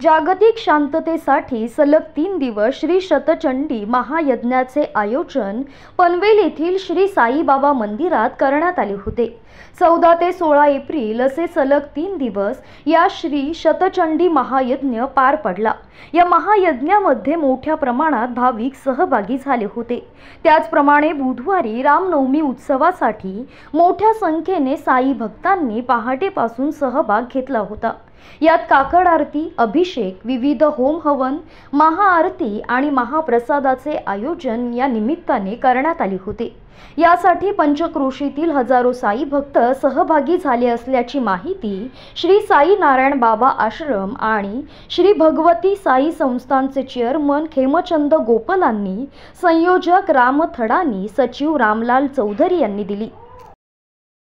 जागतिक शांततेसाठी सलग तीन दिवस श्री शतचंडी महायज्ञाचे आयोजन पनवेल येथील श्री साईबाबा मंदिरात करण्यात आले होते चौदा ते सोळा एप्रिल असे सलग तीन दिवस या श्री शतचंडी महायज्ञ पार पडला या महायज्ञामध्ये मोठ्या प्रमाणात भाविक सहभागी झाले होते त्याचप्रमाणे बुधवारी रामनवमी उत्सवासाठी मोठ्या संख्येने साई भक्तांनी पहाटेपासून सहभाग घेतला होता यात काकड आरती अभिषेक विविध होम हवन महाआरती आणि महाप्रसादाचे आयोजन या निमित्ताने करण्यात आले होते यासाठी पंचक्रोशीतील हजारो साई भक्त सहभागी झाले असल्याची माहिती श्री साई नारायण बाबा आश्रम आणि श्री भगवती साई संस्थांचे चेअरमन खेमचंद गोपलांनी संयोजक राम थडानी सचिव रामलाल चौधरी यांनी दिली